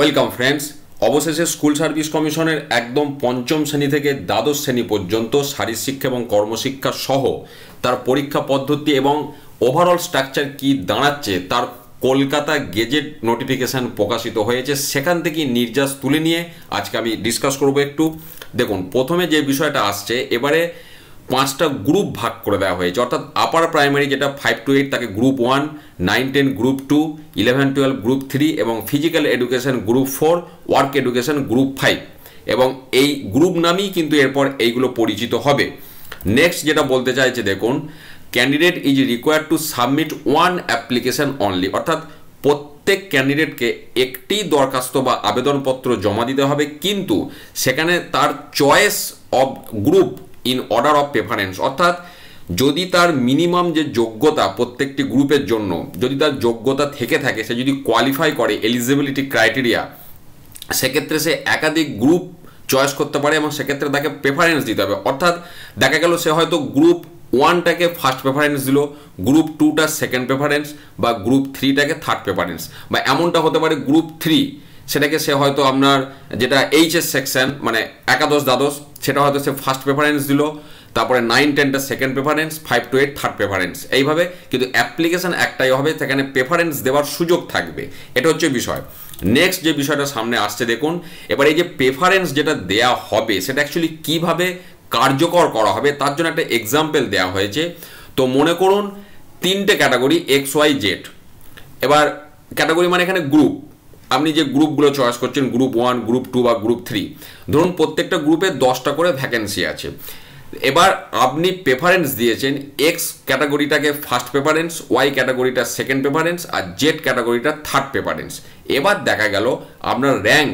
welcome friends অবশেষে school service কমিশনের একদম পঞ্চম শ্রেণী থেকে দ্বাদশ শ্রেণী পর্যন্ত শারীরশিক্ষা এবং কর্মশিক্ষা সহ তার পরীক্ষা পদ্ধতি এবং ওভারঅল স্ট্রাকচার কি দাঁড়াচ্ছে তার কলকাতা গেজেট নোটিফিকেশান প্রকাশিত হয়েছে সেখান থেকে নির্যাস তুলে নিয়ে আজকে আমি ডিসকাস করব একটু দেখুন প্রথমে যে বিষয়টা আসছে এবারে পাঁচটা গ্রুপ ভাগ করে দেওয়া হয়েছে অর্থাৎ আপার প্রাইমারি যেটা ফাইভ টু এইট তাকে group one nine ten group two eleven twelve group three এবং physical education group four work education group five এবং এই গ্রুপ নামই কিন্তু এরপর এইগুলো পরিচিত হবে নেক্সট যেটা বলতে চাইছে দেখুন candidate is require to submit one application only অর্থাৎ প্রত্যেক ক্যান্ডিডেটকে একটি দরখাস্ত বা আবেদনপত্র জমা দিতে হবে কিন্তু সেখানে তার choice of group in order of preference অর্থাৎ যদি তার মিনিমাম যে যোগ্যতা প্রত্যেকটি গ্রুপের জন্য যদি তার যোগ্যতা থেকে থাকে সে যদি কোয়ালিফাই করে এলিজিবিলিটি ক্রাইটেরিয়া সেক্ষেত্রে সে একাধিক গ্রুপ চয়েস করতে পারে এবং সেক্ষেত্রে তাকে প্রেফারেন্স দিতে হবে অর্থাৎ দেখা গেল সে হয়তো গ্রুপ ওয়ানটাকে ফার্স্ট প্রেফারেন্স দিল গ্রুপ টুটা সেকেন্ড প্রেফারেন্স বা গ্রুপ থ্রিটাকে থার্ড প্রেফারেন্স বা এমনটা হতে পারে গ্রুপ থ্রি সেটাকে সে হয়তো আপনার যেটা এইচএস সেকশন মানে একাদশ দ্বাদশ সেটা হয়তো সে ফার্স্ট প্রেফারেন্স দিল তারপরে নাইন টেনটা second preference five to eight third preference এইভাবে কিন্তু অ্যাপ্লিকেশান একটাই হবে সেখানে প্রেফারেন্স দেওয়ার সুযোগ থাকবে এটা হচ্ছে বিষয় নেক্সট যে বিষয়টা সামনে আসছে দেখুন এবার এই যে প্রেফারেন্স যেটা দেয়া হবে সেটা অ্যাকচুয়ালি কিভাবে কার্যকর করা হবে তার জন্য একটা এক্সাম্পল দেওয়া হয়েছে তো মনে করুন তিনটে ক্যাটাগরি এক্স ওয়াই জেড এবার ক্যাটাগরি মানে এখানে গ্রুপ আপনি যে গ্রুপগুলো চয়েস করছেন গ্রুপ ওয়ান গ্রুপ টু বা গ্রুপ থ্রি ধরুন প্রত্যেকটা গ্রুপে দশটা করে ভ্যাকেন্সি আছে এবার আপনি প্রেফারেন্স দিয়েছেন এক্স ক্যাটাগরিটাকে ফার্স্ট প্রেফারেন্স ওয়াই ক্যাটাগরিটা সেকেন্ড প্রেফারেন্স আর জেড ক্যাটাগরিটা থার্ড প্রেফারেন্স এবার দেখা গেল আপনার র্যাঙ্ক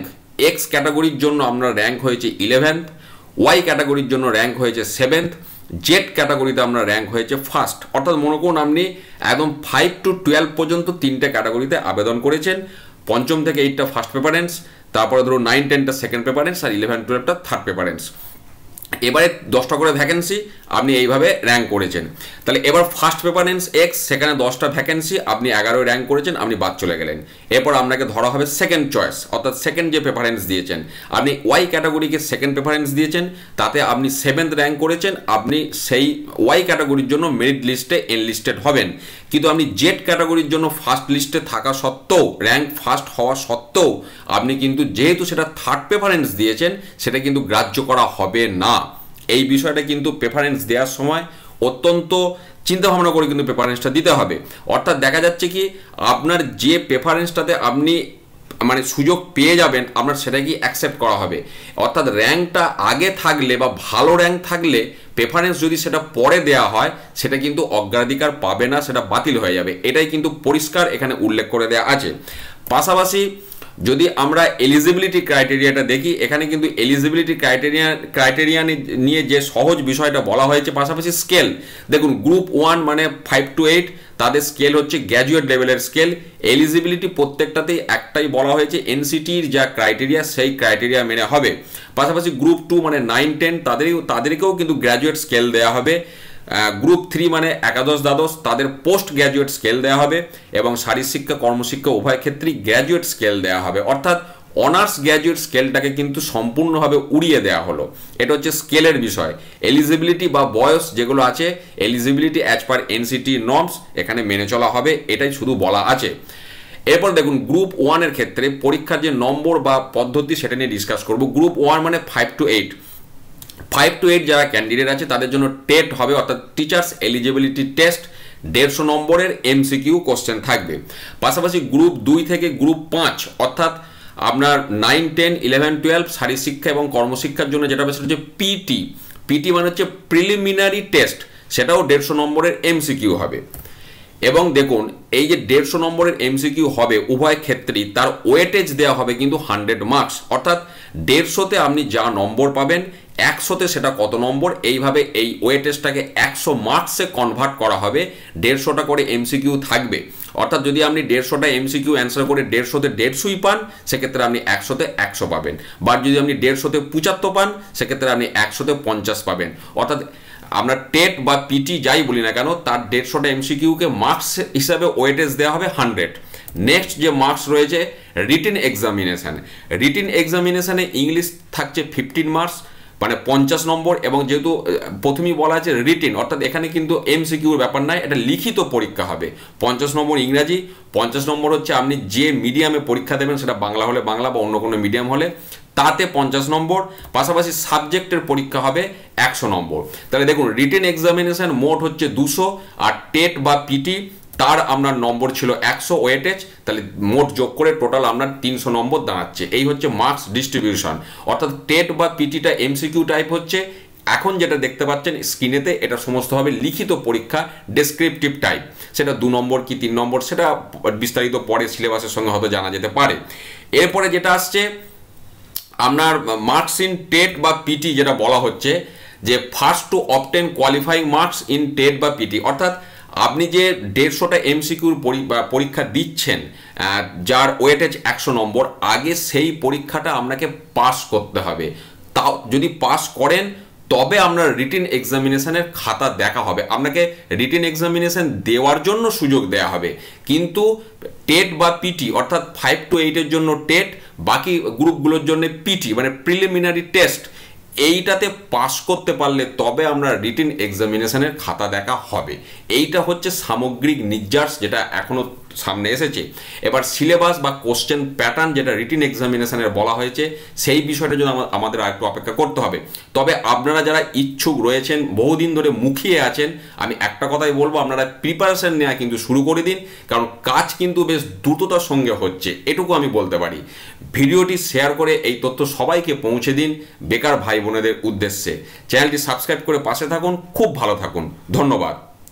এক্স ক্যাটাগরির জন্য আপনার র্যাঙ্ক হয়েছে ইলেভেন্থ ওয়াই ক্যাটাগরির জন্য র্যাঙ্ক হয়েছে সেভেন্থ জেড ক্যাটাগরিতে আপনার র্যাঙ্ক হয়েছে ফার্স্ট অর্থাৎ মনে করুন আপনি একদম ফাইভ টু টুয়েলভ পর্যন্ত তিনটে ক্যাটাগরিতে আবেদন করেছেন পঞ্চম থেকে এইটটা ফার্স্ট প্রেফারেন্স তারপরে ধরো নাইন টেনটা সেকেন্ড প্রেফারেন্স আর ইলেভেন টুয়েলভটা থার্ড প্রেফারেন্স এবারে দশটা করে ভ্যাকেন্সি আপনি এইভাবে র্যাঙ্ক করেছেন তাহলে এবার ফার্স্ট প্রেফারেন্স এক্স সেখানে দশটা ভ্যাকেন্সি আপনি এগারোয় র্যাঙ্ক করেছেন আপনি বাদ চলে গেলেন এরপর আপনাকে ধরা হবে সেকেন্ড চয়েস অর্থাৎ সেকেন্ড যে প্রেফারেন্স দিয়েছেন আপনি ওয়াই ক্যাটাগরিকে সেকেন্ড প্রেফারেন্স দিয়েছেন তাতে আপনি সেভেন্থ র্যাঙ্ক করেছেন আপনি সেই ওয়াই ক্যাটাগরির জন্য মেরিট লিস্টে এনলিস্টেড হবেন কিন্তু আপনি জেড ক্যাটাগরির জন্য ফার্স্ট লিস্টে থাকা সত্ত্বেও র্যাঙ্ক ফার্স্ট হওয়া সত্ত্বেও আপনি কিন্তু যেহেতু সেটা থার্ড প্রেফারেন্স দিয়েছেন সেটা কিন্তু গ্রাহ্য করা হবে না এই বিষয়টা কিন্তু প্রেফারেন্স দেওয়ার সময় অত্যন্ত চিন্তা ভাবনা করে কিন্তু প্রেফারেন্সটা দিতে হবে অর্থাৎ দেখা যাচ্ছে কি আপনার যে প্রেফারেন্সটাতে আপনি মানে সুযোগ পেয়ে যাবেন আপনার সেটা কি অ্যাকসেপ্ট করা হবে অর্থাৎ র্যাঙ্কটা আগে থাকলে বা ভালো র্যাঙ্ক থাকলে প্রেফারেন্স যদি সেটা পরে দেয়া হয় সেটা কিন্তু অগ্রাধিকার পাবে না সেটা বাতিল হয়ে যাবে এটাই কিন্তু পরিষ্কার এখানে উল্লেখ করে দেয়া আছে পাশাপাশি যদি আমরা এলিজিবিলিটি ক্রাইটেরিয়াটা দেখি এখানে কিন্তু এলিজিবিলিটি ক্রাইটেরিয়া ক্রাইটেরিয়া নিয়ে যে সহজ বিষয়টা বলা হয়েছে পাশাপাশি স্কেল দেখুন গ্রুপ ওয়ান মানে ফাইভ টু এইট তাদের স্কেল হচ্ছে গ্র্যাজুয়েট লেভেলের স্কেল এলিজিবিলিটি প্রত্যেকটাতেই একটাই বলা হয়েছে এনসিটির যা ক্রাইটেরিয়া সেই ক্রাইটেরিয়া মেনে হবে পাশাপাশি গ্রুপ টু মানে নাইন টেন তাদেরই তাদেরকেও কিন্তু গ্র্যাজুয়েট স্কেল দেওয়া হবে গ্রুপ থ্রি মানে একাদশ দ্বাদশ তাদের পোস্ট গ্র্যাজুয়েট স্কেল দেওয়া হবে এবং শারীরশিক্ষা কর্মশিক্ষা উভয় ক্ষেত্রেই গ্র্যাজুয়েট স্কেল দেওয়া হবে অর্থাৎ অনার্স গ্র্যাজুয়েট স্কেলটাকে কিন্তু সম্পূর্ণভাবে উড়িয়ে দেওয়া হলো এটা হচ্ছে স্কেলের বিষয় এলিজিবিলিটি বা বয়স যেগুলো আছে eligibility as per NCTE norms এখানে মেনে চলা হবে এটাই শুধু বলা আছে এরপর দেখুন গ্রুপ ওয়ানের ক্ষেত্রে পরীক্ষার যে নম্বর বা পদ্ধতি সেটা নিয়ে ডিসকাস করব গ্রুপ ওয়ান মানে five to eight five to eight যারা ক্যান্ডিডেট আছে তাদের জন্য টেট হবে অর্থাৎ টিচার্স এলিজিবিলিটি টেস্ট দেড়শো নম্বরের এমসিকিউ কোশ্চেন থাকবে পাশাপাশি গ্রুপ দুই থেকে গ্রুপ পাঁচ অর্থাৎ আপনার নাইন টেন ইলেভেন টুয়েলভ শিক্ষা এবং কর্মশিক্ষার জন্য যেটা বেশ হচ্ছে পিটি পিটি মানে হচ্ছে প্রিলিমিনারি টেস্ট সেটাও দেড়শো নম্বরের এমসিকিউ হবে এবং দেখুন এই যে দেড়শো নম্বরের এমসিকিউ হবে উভয় ক্ষেত্রেই তার ওয়েটেজ দেওয়া হবে কিন্তু হান্ড্রেড মার্কস অর্থাৎ দেড়শোতে আপনি যা নম্বর পাবেন একশোতে সেটা কত নম্বর এইভাবে এই ওয়েটেজটাকে একশো মার্কসে কনভার্ট করা হবে দেড়শোটা করে এমসিকিউ থাকবে অর্থাৎ যদি আপনি দেড়শোটা এমসিকিউ অ্যান্সার করে দেড়শোতে দেড়শোই পান সেক্ষেত্রে আপনি একশোতে একশো পাবেন বা যদি আপনি দেড়শোতে পঁচাত্তর পান সেক্ষেত্রে আপনি একশোতে পঞ্চাশ পাবেন অর্থাৎ আমরা টেট বা পিটি যাই বলি না কেন তার দেড়শোটা এমসিকিউকে মার্কস হিসাবে ওয়েটেজ দেওয়া হবে হান্ড্রেড নেক্সট যে মার্কস রয়েছে রিটেন এক্সামিনেশান রিটিন এক্সামিনেশানে ইংলিশ থাকছে ফিফটিন মার্কস মানে পঞ্চাশ নম্বর এবং যেহেতু প্রথমেই বলা আছে রিটেন অর্থাৎ এখানে কিন্তু এমসিকিউর ব্যাপার নাই এটা লিখিত পরীক্ষা হবে পঞ্চাশ নম্বর ইংরাজি পঞ্চাশ নম্বর হচ্ছে আপনি যে মিডিয়ামে পরীক্ষা দেবেন সেটা বাংলা হলে বাংলা বা অন্য কোনো মিডিয়াম হলে তাতে পঞ্চাশ নম্বর পাশাপাশি সাবজেক্টের পরীক্ষা হবে একশো নম্বর তাহলে দেখুন রিটেন এক্সামিনেশান মোট হচ্ছে দুশো আর টেট বা পিটি তার আপনার নম্বর ছিল একশো ওয়েটেজ তাহলে মোট যোগ করে টোটাল আপনার তিনশো নম্বর দাঁড়াচ্ছে এই হচ্ছে মার্কস ডিস্ট্রিবিউশন অর্থাৎ টেট বা পিটিটা এমসিকিউ টাইপ হচ্ছে এখন যেটা দেখতে পাচ্ছেন স্ক্রিনেতে এটা সমস্ত হবে লিখিত পরীক্ষা ডেসক্রিপটিভ টাইপ সেটা দু নম্বর কি তিন নম্বর সেটা বিস্তারিত পরে সিলেবাসের সঙ্গে হয়তো জানা যেতে পারে এরপরে যেটা আসছে আপনার মার্কস ইন টেট বা পিটি যেটা বলা হচ্ছে যে first to obtain qualifying marks in TET বা পিটি অর্থাৎ আপনি যে দেড়শোটা এমসিকিউর পরীক্ষা দিচ্ছেন যার ওয়েটেজ একশো নম্বর আগে সেই পরীক্ষাটা আপনাকে পাস করতে হবে তাও যদি পাস করেন তবে আপনার রিটেন এক্সামিনেশানের খাতা দেখা হবে আপনাকে রিটেন এক্সামিনেশন দেওয়ার জন্য সুযোগ দেওয়া হবে কিন্তু টেট বা পিটি অর্থাৎ ফাইভ টু এইটের জন্য টেট বাকি গ্রুপগুলোর জন্য পিটি মানে প্রিলিমিনারি টেস্ট এইটাতে পাশ করতে পারলে তবে আমরা রিটিন এক্সামিনেশনের খাতা দেখা হবে এইটা হচ্ছে সামগ্রিক নির্যাস যেটা এখনও সামনে এসেছে এবার সিলেবাস বা কোশ্চেন প্যাটার্ন যেটা রিটিন এক্সামিনেশানের বলা হয়েছে সেই বিষয়টা যদি আমাদের একটু অপেক্ষা করতে হবে তবে আপনারা যারা ইচ্ছুক রয়েছেন বহুদিন ধরে মুখিয়ে আছেন আমি একটা কথাই বলবো আপনারা প্রিপারেশন নেওয়া কিন্তু শুরু করে দিন কারণ কাজ কিন্তু বেশ দ্রুততার সঙ্গে হচ্ছে এটুকু আমি বলতে পারি ভিডিওটি শেয়ার করে এই তথ্য সবাইকে পৌঁছে দিন বেকার ভাই বোনেদের উদ্দেশ্যে চ্যানেলটি সাবস্ক্রাইব করে পাশে থাকুন খুব ভালো থাকুন ধন্যবাদ